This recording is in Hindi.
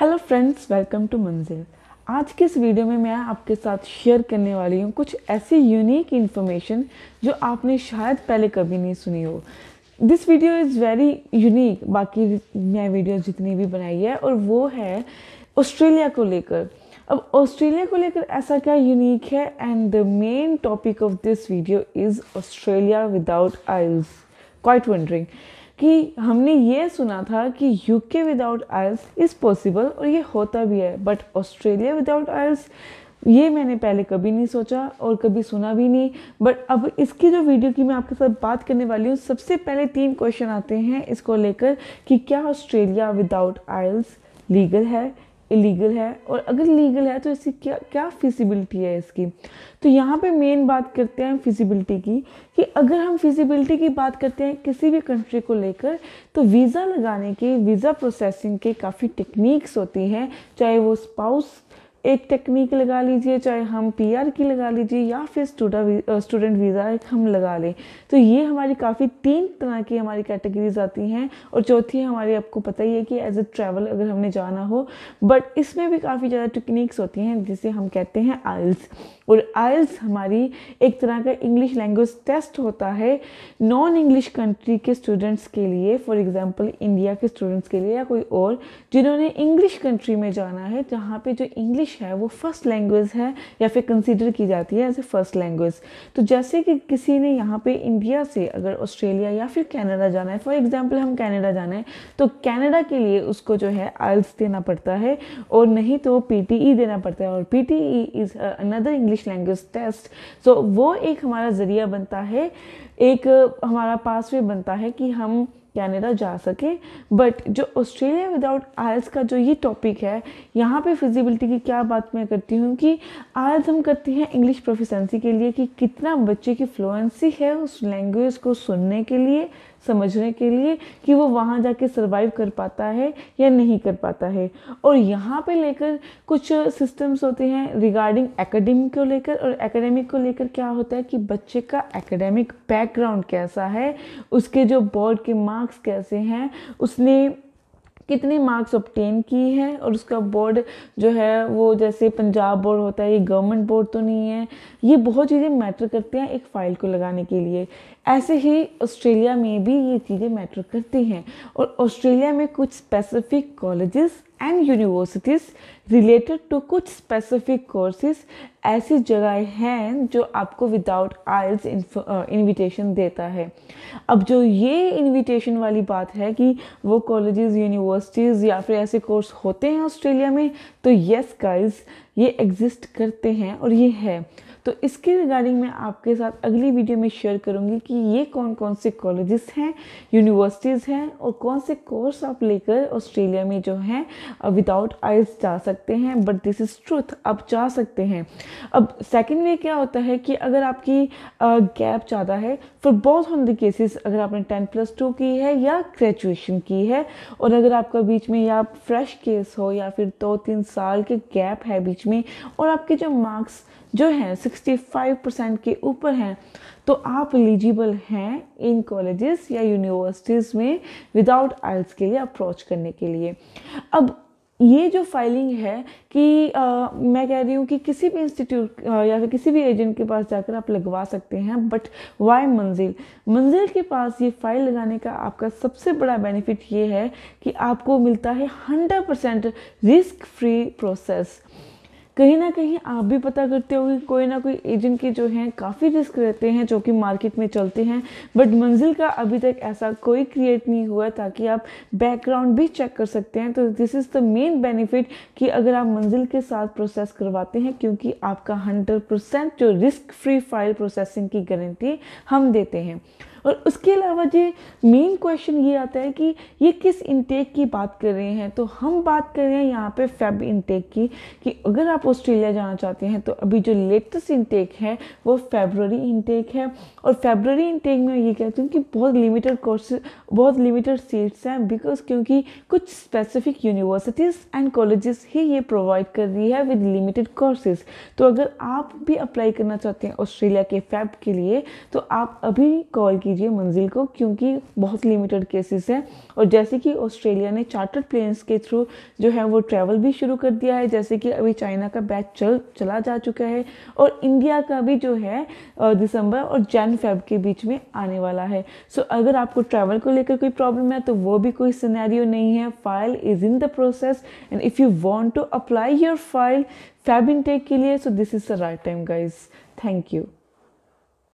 हेलो फ्रेंड्स वेलकम टू मंजिल आज के इस वीडियो में मैं आपके साथ शेयर करने वाली हूँ कुछ ऐसी यूनिक इन्फॉर्मेशन जो आपने शायद पहले कभी नहीं सुनी हो this video is very unique बाकी मैं वीडियो जितनी भी बनाई है और वो है ऑस्ट्रेलिया को लेकर अब ऑस्ट्रेलिया को लेकर ऐसा क्या यूनिक है and the main topic of this video is Australia without IELTS quite wondering कि हमने ये सुना था कि UK without IELTS is possible और ये होता भी है बट ऑस्ट्रेलिया विदाउट आयल्स ये मैंने पहले कभी नहीं सोचा और कभी सुना भी नहीं बट अब इसकी जो वीडियो की मैं आपके साथ बात करने वाली हूँ सबसे पहले तीन क्वेश्चन आते हैं इसको लेकर कि क्या ऑस्ट्रेलिया विदाउट आयल्स लीगल है इलीगल है और अगर लीगल है तो इसकी क्या क्या फिजिबिलिटी है इसकी तो यहाँ पे मेन बात करते हैं फिजिबिलिटी की कि अगर हम फिजिबिलिटी की बात करते हैं किसी भी कंट्री को लेकर तो वीज़ा लगाने के वीज़ा प्रोसेसिंग के काफ़ी टेक्निक्स होती हैं चाहे वो स्पाउस एक टेक्निक लगा लीजिए चाहे हम पीआर की लगा लीजिए या फिर स्टूडेंट वीज़ा एक हम लगा लें तो ये हमारी काफ़ी तीन तरह की हमारी कैटेगरीज आती हैं और चौथी हमारी आपको पता ही है कि एज ए ट्रैवल अगर हमने जाना हो बट इसमें भी काफ़ी ज़्यादा टेक्निक्स होती हैं जिसे हम कहते हैं आइल्स और आइल्स हमारी एक तरह का इंग्लिश लैंग्वेज टेस्ट होता है नॉन इंग्लिश कंट्री के स्टूडेंट्स के लिए फॉर एग्ज़ाम्पल इंडिया के स्टूडेंट्स के लिए या कोई और जिन्होंने इंग्लिश कंट्री में जाना है जहाँ पर जो इंग्लिश है वो फर्स्ट लैंग्वेज है या फिर कंसीडर की जाती है एज ए फर्स्ट लैंग्वेज तो जैसे कि किसी ने यहाँ पे इंडिया से अगर ऑस्ट्रेलिया या फिर कनाडा जाना है फॉर एग्जांपल हम कनाडा जाना है तो कनाडा के लिए उसको जो है आइल्स देना पड़ता है और नहीं तो पी e देना पड़ता है और P is another English language test so वो एक हमारा ज़रिया बनता है एक हमारा पास बनता है कि हम कैनेडा जा सके बट जो ऑस्ट्रेलिया विदाउट आयल्स का जो ये टॉपिक है यहाँ पे फिजिबिलिटी की क्या बात मैं करती हूँ कि आयल्स हम करते हैं इंग्लिश प्रोफिशेंसी के लिए कि कितना बच्चे की फ्लुएंसी है उस लैंग्वेज को सुनने के लिए समझने के लिए कि वो वहाँ जाके सर्वाइव कर पाता है या नहीं कर पाता है और यहाँ पे लेकर कुछ सिस्टम्स होते हैं रिगार्डिंग एकेडमिक को लेकर और एकेडमिक को लेकर क्या होता है कि बच्चे का एकेडमिक बैकग्राउंड कैसा है उसके जो बोर्ड के मार्क्स कैसे हैं उसने कितने मार्क्स ऑप्टेन की है और उसका बोर्ड जो है वो जैसे पंजाब बोर्ड होता है ये गवर्नमेंट बोर्ड तो नहीं है ये बहुत चीज़ें मैटर करती हैं एक फ़ाइल को लगाने के लिए ऐसे ही ऑस्ट्रेलिया में भी ये चीज़ें मैटर करती हैं और ऑस्ट्रेलिया में कुछ specific colleges and universities related to कुछ स्पेसिफिक कोर्सेज ऐसी जगह हैं जो आपको विदाउट आयल्स इनविटेशन देता है अब जो ये इनविटेशन वाली बात है कि वो कॉलेजेस यूनिवर्सिटीज़ या फिर ऐसे कोर्स होते हैं ऑस्ट्रेलिया में तो यस गाइस ये एग्जिस्ट करते हैं और ये है तो इसके रिगार्डिंग मैं आपके साथ अगली वीडियो में शेयर करूँगी कि ये कौन कौन से कॉलेजेस हैं यूनिवर्सिटीज़ हैं और कौन से कोर्स आप लेकर ऑस्ट्रेलिया में जो है विदाउट आइल्स जा सकते हैं बट दिस इज़ ट्रूथ आप जा सकते हैं अब सेकेंड वे क्या होता है कि अगर आपकी गैप uh, ज़्यादा है फॉर बहुत ऑन द केसेस अगर आपने टेन प्लस टू की है या ग्रेजुएशन की है और अगर आपका बीच में या फ्रेश केस हो या फिर दो तो तीन साल के गैप है बीच में और आपके जो मार्क्स जो हैं 65 परसेंट के ऊपर हैं तो आप एलिजिबल हैं इन कॉलेजेस या यूनिवर्सिटीज़ में विदाउट आइल्स के लिए अप्रोच करने के लिए अब ये जो फाइलिंग है कि आ, मैं कह रही हूँ कि किसी भी इंस्टीट्यूट या फिर किसी भी एजेंट के पास जाकर आप लगवा सकते हैं बट वाई मंजिल मंजिल के पास ये फाइल लगाने का आपका सबसे बड़ा बेनिफिट ये है कि आपको मिलता है hundred percent risk free process कहीं ना कहीं आप भी पता करते होगे कोई ना कोई एजेंट के जो हैं काफ़ी रिस्क रहते हैं जो कि मार्केट में चलते हैं बट मंजिल का अभी तक ऐसा कोई क्रिएट नहीं हुआ ताकि आप बैकग्राउंड भी चेक कर सकते हैं तो this is the main benefit कि अगर आप मंजिल के साथ प्रोसेस करवाते हैं क्योंकि आपका हंड्रेड परसेंट जो रिस्क फ्री फाइल प्रोसेसिंग की गारंटी हम देते हैं और उसके अलावा जो मेन क्वेश्चन ये आता है कि ये किस इनटेक की बात कर रहे हैं तो हम बात कर रहे हैं यहाँ पे फेब इनटेक की कि अगर आप ऑस्ट्रेलिया जाना चाहते हैं तो अभी जो लेटेस्ट इनटेक है वो फेबररी इनटेक है और फेबररी इनटेक में ये कहती हूँ कि बहुत लिमिटेड कोर्स बहुत लिमिटेड सीट्स हैं बिकॉज क्योंकि कुछ स्पेसिफिक यूनिवर्सिटीज़ एंड कॉलेजेस ही ये प्रोवाइड कर रही है विद लिमिटेड कोर्सेज तो अगर आप भी अप्लाई करना चाहते हैं ऑस्ट्रेलिया के फैब के लिए तो आप अभी कॉल कीजिए मंजिल को क्योंकि बहुत लिमिटेड केसेस हैं और जैसे कि ऑस्ट्रेलिया ने चार्टर्ड प्लेन्स के थ्रू जो है वो ट्रैवल भी शुरू कर दिया है जैसे कि अभी चाइना का बैच चल चला जा चुका है और इंडिया का भी जो है दिसंबर और जैन फेब के बीच में आने वाला है सो so, अगर आपको ट्रैवल को लेकर कोई प्रॉब्लम है तो वो भी कोई सिनेरियो नहीं है file is in the process and if you want to apply your file फैब इन के लिए so this is the right time guys thank you